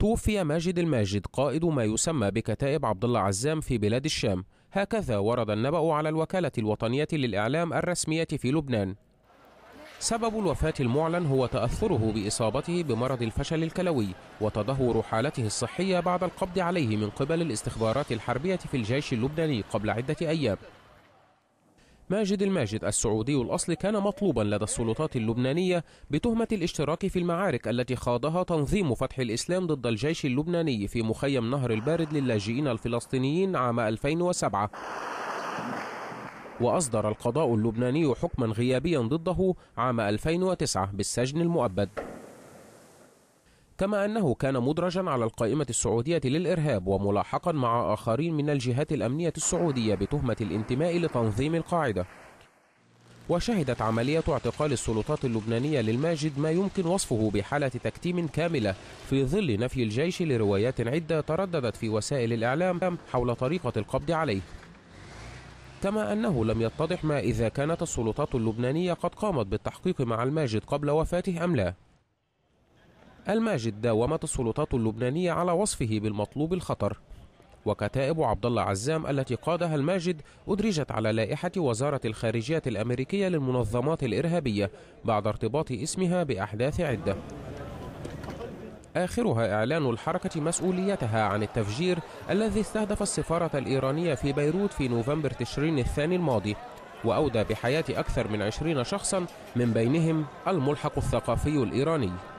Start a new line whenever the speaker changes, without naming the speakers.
توفي ماجد الماجد قائد ما يسمى بكتائب عبد الله عزام في بلاد الشام هكذا ورد النبأ على الوكالة الوطنية للإعلام الرسمية في لبنان سبب الوفاة المعلن هو تأثره بإصابته بمرض الفشل الكلوي وتدهور حالته الصحية بعد القبض عليه من قبل الاستخبارات الحربية في الجيش اللبناني قبل عدة أيام ماجد الماجد السعودي الأصل كان مطلوبا لدى السلطات اللبنانية بتهمة الاشتراك في المعارك التي خاضها تنظيم فتح الإسلام ضد الجيش اللبناني في مخيم نهر البارد للاجئين الفلسطينيين عام 2007 وأصدر القضاء اللبناني حكما غيابيا ضده عام 2009 بالسجن المؤبد كما أنه كان مدرجا على القائمة السعودية للإرهاب وملاحقا مع آخرين من الجهات الأمنية السعودية بتهمة الانتماء لتنظيم القاعدة وشهدت عملية اعتقال السلطات اللبنانية للماجد ما يمكن وصفه بحالة تكتيم كاملة في ظل نفي الجيش لروايات عدة ترددت في وسائل الإعلام حول طريقة القبض عليه كما أنه لم يتضح ما إذا كانت السلطات اللبنانية قد قامت بالتحقيق مع الماجد قبل وفاته أم لا الماجد داومت السلطات اللبنانية على وصفه بالمطلوب الخطر وكتائب عبد الله عزام التي قادها الماجد أدرجت على لائحة وزارة الخارجية الأمريكية للمنظمات الإرهابية بعد ارتباط اسمها بأحداث عدة آخرها إعلان الحركة مسؤوليتها عن التفجير الذي استهدف السفارة الإيرانية في بيروت في نوفمبر تشرين الثاني الماضي وأودى بحياة أكثر من عشرين شخصا من بينهم الملحق الثقافي الإيراني